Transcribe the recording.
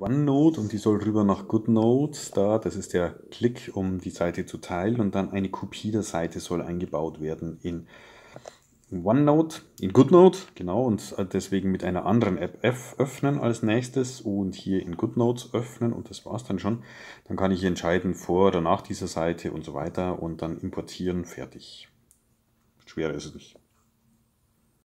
OneNote und die soll rüber nach GoodNote. Da, das ist der Klick, um die Seite zu teilen und dann eine Kopie der Seite soll eingebaut werden in OneNote, in GoodNote, genau, und äh, deswegen mit einer anderen App F öffnen als nächstes und hier in GoodNote öffnen und das war's dann schon. Dann kann ich entscheiden vor oder nach dieser Seite und so weiter und dann importieren, fertig. Schwerer ist es nicht.